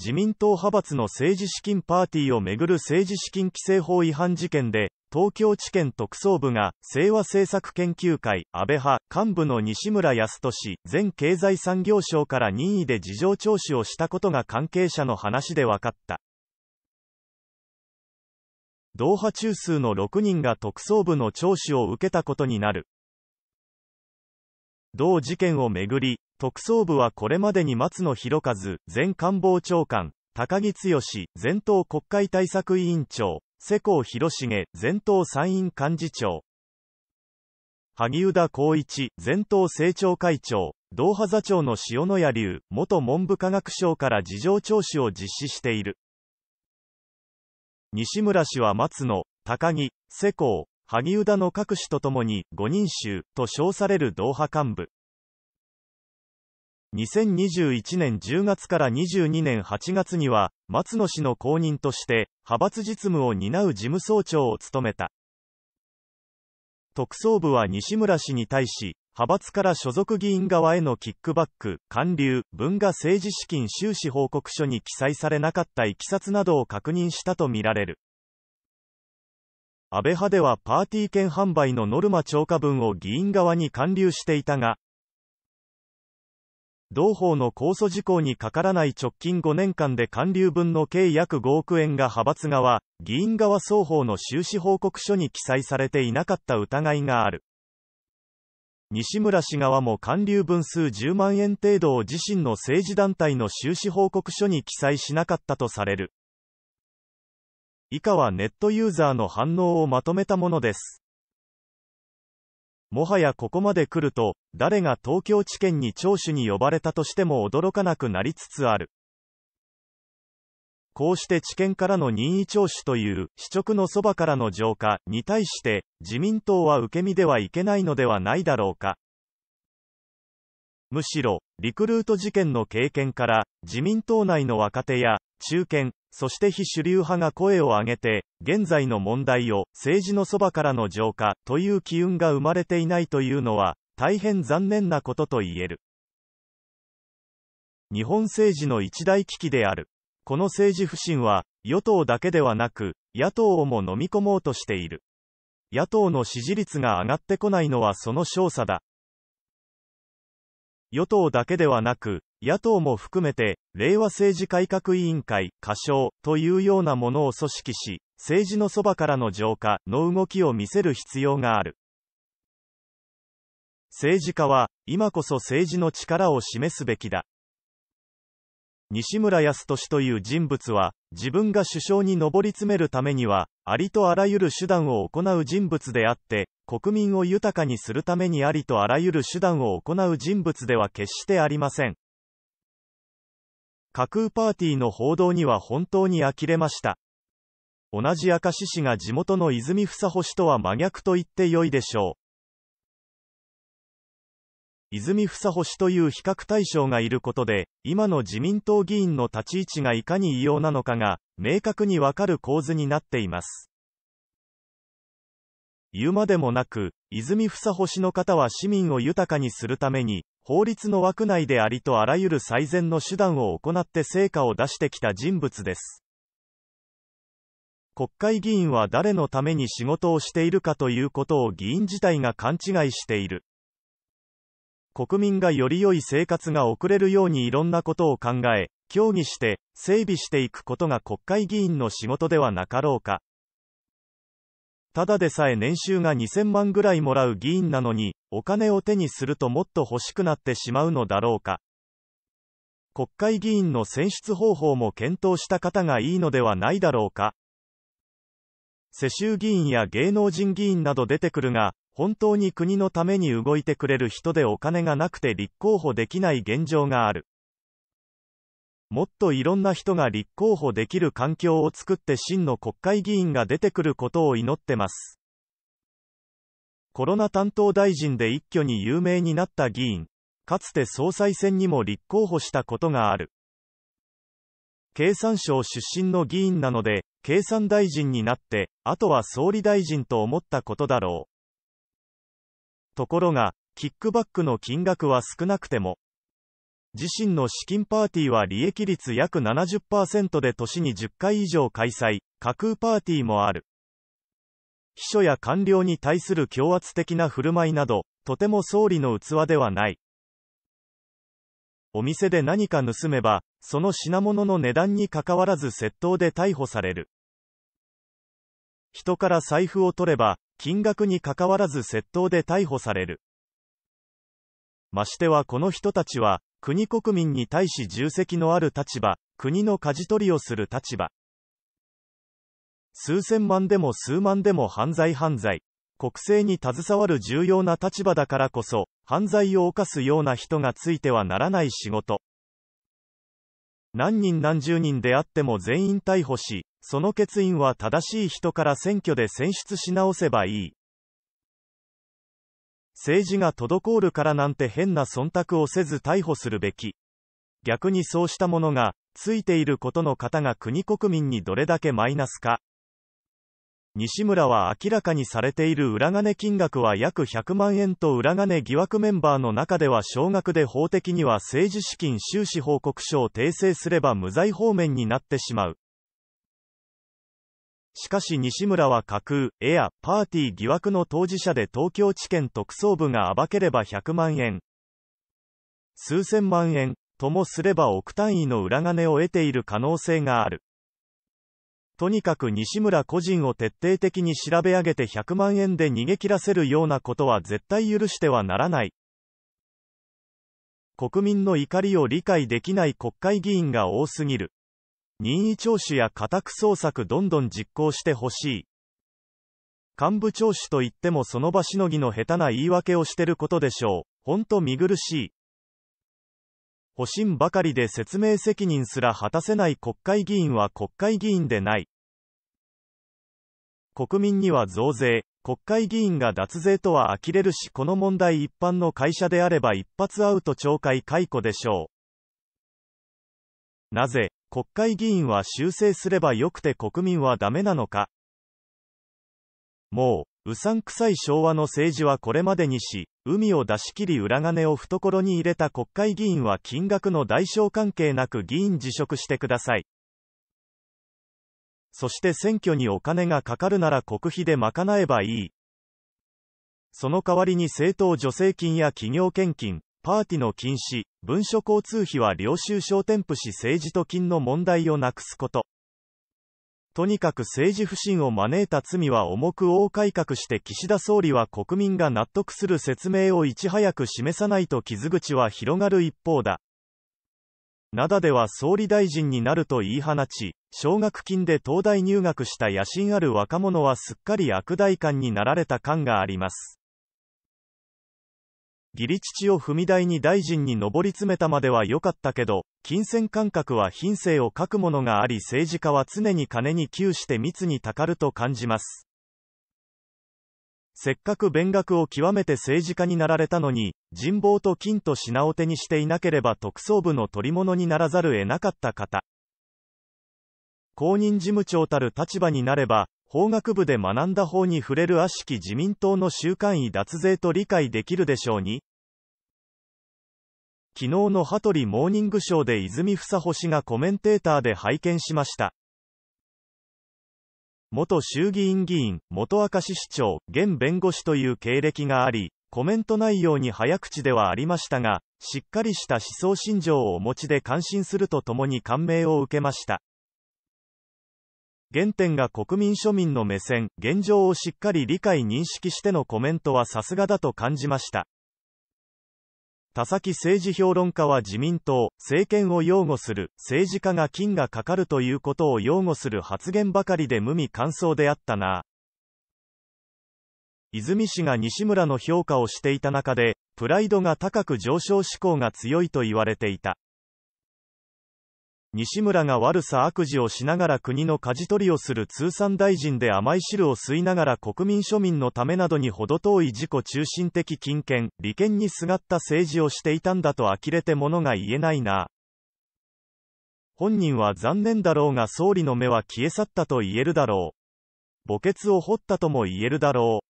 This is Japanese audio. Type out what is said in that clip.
自民党派閥の政治資金パーティーをめぐる政治資金規正法違反事件で、東京地検特捜部が、清和政策研究会、安倍派、幹部の西村康稔、前経済産業省から任意で事情聴取をしたことが関係者の話で分かった。同派中枢の6人が特捜部の聴取を受けたことになる。同事件をめぐり、特捜部はこれまでに松野博一前官房長官、高木剛前党国会対策委員長、世耕弘重前党参院幹事長、萩生田光一前党政調会長、同派座長の塩野谷流元文部科学省から事情聴取を実施している。西村氏は松野、高木、世耕、萩生田の各氏とともに5人衆と称される同派幹部。2021年10月から22年8月には、松野氏の後任として、派閥実務を担う事務総長を務めた。特捜部は西村氏に対し、派閥から所属議員側へのキックバック、還流、文化政治資金収支報告書に記載されなかったいきさつなどを確認したとみられる。安倍派ではパーティー券販売のノルマ超過分を議員側に還流していたが、同法の控訴事項にかからない直近5年間で還流分の計約5億円が派閥側、議員側双方の収支報告書に記載されていなかった疑いがある。西村氏側も還流分数10万円程度を自身の政治団体の収支報告書に記載しなかったとされる。以下はネットユーザーの反応をまとめたものです。もはやここまで来ると、誰が東京地検に聴取に呼ばれたとしても驚かなくなりつつある。こうして地検からの任意聴取という市直のそばからの浄化に対して自民党は受け身ではいけないのではないだろうか。むしろ、リクルート事件の経験から、自民党内の若手や中堅、そして非主流派が声を上げて、現在の問題を政治のそばからの浄化という機運が生まれていないというのは、大変残念なことと言える。日本政治の一大危機である。この政治不信は、与党だけではなく、野党をも飲み込もうとしている。野党の支持率が上がってこないのはその少佐だ。与党だけではなく、野党も含めて、令和政治改革委員会、過小というようなものを組織し、政治のそばからの浄化の動きを見せる必要がある。政治家は、今こそ政治の力を示すべきだ。西村康稔という人物は、自分が首相に上り詰めるためには、ありとあらゆる手段を行う人物であって、国民を豊かにするためにありとあらゆる手段を行う人物では決してありません。架空パーティーの報道には本当に呆れました。同じ明石市が地元の泉房穂市とは真逆と言ってよいでしょう。泉房穂氏という比較対象がいることで、今の自民党議員の立ち位置がいかに異様なのかが、明確にわかる構図になっています。言うまでもなく、泉房穂氏の方は市民を豊かにするために、法律の枠内でありとあらゆる最善の手段を行って成果を出してきた人物です。国会議員は誰のために仕事をしているかということを議員自体が勘違いしている。国民がより良い生活が送れるようにいろんなことを考え、協議して、整備していくことが国会議員の仕事ではなかろうか。ただでさえ年収が2000万ぐらいもらう議員なのに、お金を手にするともっと欲しくなってしまうのだろうか。国会議員の選出方法も検討した方がいいのではないだろうか。世襲議員や芸能人議員など出てくるが、本当に国のために動いてくれる人でお金がなくて立候補できない現状がある。もっといろんな人が立候補できる環境を作って真の国会議員が出てくることを祈ってます。コロナ担当大臣で一挙に有名になった議員、かつて総裁選にも立候補したことがある。経産省出身の議員なので、経産大臣になって、あとは総理大臣と思ったことだろう。ところが、キックバックの金額は少なくても、自身の資金パーティーは利益率約70%で年に10回以上開催、架空パーティーもある。秘書や官僚に対する強圧的な振る舞いなど、とても総理の器ではない。お店で何か盗めば、その品物の値段にかかわらず窃盗で逮捕される。人から財布を取れば、金額にかかわらず窃盗で逮捕される。ましてはこの人たちは、国国民に対し重責のある立場、国の舵取りをする立場。数千万でも数万でも犯罪犯罪。国政に携わる重要な立場だからこそ、犯罪を犯すような人がついてはならない仕事。何人何十人であっても全員逮捕し、その欠員は正しい人から選挙で選出し直せばいい。政治が滞るからなんて変な忖度をせず逮捕するべき。逆にそうしたものが、ついていることの方が国国民にどれだけマイナスか。西村は明らかにされている裏金金額は約100万円と裏金疑惑メンバーの中では少額で法的には政治資金収支報告書を訂正すれば無罪方面になってしまう。しかし西村は架空、エア、パーティー疑惑の当事者で東京地検特捜部が暴ければ100万円、数千万円、ともすれば億単位の裏金を得ている可能性がある。とにかく西村個人を徹底的に調べ上げて100万円で逃げ切らせるようなことは絶対許してはならない。国民の怒りを理解できない国会議員が多すぎる。任意聴取や家宅捜索どんどん実行してほしい。幹部聴取といってもその場しのぎの下手な言い訳をしてることでしょう。ほんと見苦しい。保身ばかりで説明責任すら果たせない国会議員は国会議員でない。国民には増税、国会議員が脱税とは呆れるしこの問題一般の会社であれば一発アウト懲戒解雇でしょう。なぜ、国会議員は修正すればよくて国民はダメなのかもう、うさんくさい昭和の政治はこれまでにし、海を出し切り裏金を懐に入れた国会議員は金額の代償関係なく議員辞職してください。そして選挙にお金がかかるなら国費で賄えばいい。その代わりに政党助成金や企業献金、パーティの禁止、文書交通費は領収書を添付し政治と金の問題をなくすこと。とにかく政治不信を招いた罪は重く大改革して岸田総理は国民が納得する説明をいち早く示さないと傷口は広がる一方だ。灘では総理大臣になると言い放ち、奨学金で東大入学した野心ある若者はすっかり悪大官になられた感があります。義理父を踏み台に大臣に上り詰めたまでは良かったけど、金銭感覚は品性を欠くものがあり政治家は常に金に窮して密にたかると感じます。せっかく勉学を極めて政治家になられたのに、人望と金と品を手にしていなければ特捜部の取り物にならざる得なかった方。公認事務長たる立場になれば、法学部で学んだ法に触れる悪しき自民党の週刊医脱税と理解できるでしょうに昨日の羽鳥モーニングショーで泉房穂氏がコメンテーターで拝見しました。元衆議院議員、元明石市長、現弁護士という経歴があり、コメント内容に早口ではありましたが、しっかりした思想信条をお持ちで感心するとともに感銘を受けました。原点が国民庶民の目線、現状をしっかり理解認識してのコメントはさすがだと感じました。田崎政治評論家は自民党、政権を擁護する、政治家が金がかかるということを擁護する発言ばかりで無味乾燥であったな。泉氏が西村の評価をしていた中で、プライドが高く上昇志向が強いと言われていた。西村が悪さ悪事をしながら国の舵取りをする通産大臣で甘い汁を吸いながら国民庶民のためなどに程遠い自己中心的金権、利権にすがった政治をしていたんだと呆れて物が言えないな。本人は残念だろうが総理の目は消え去ったと言えるだろう。墓穴を掘ったとも言えるだろう。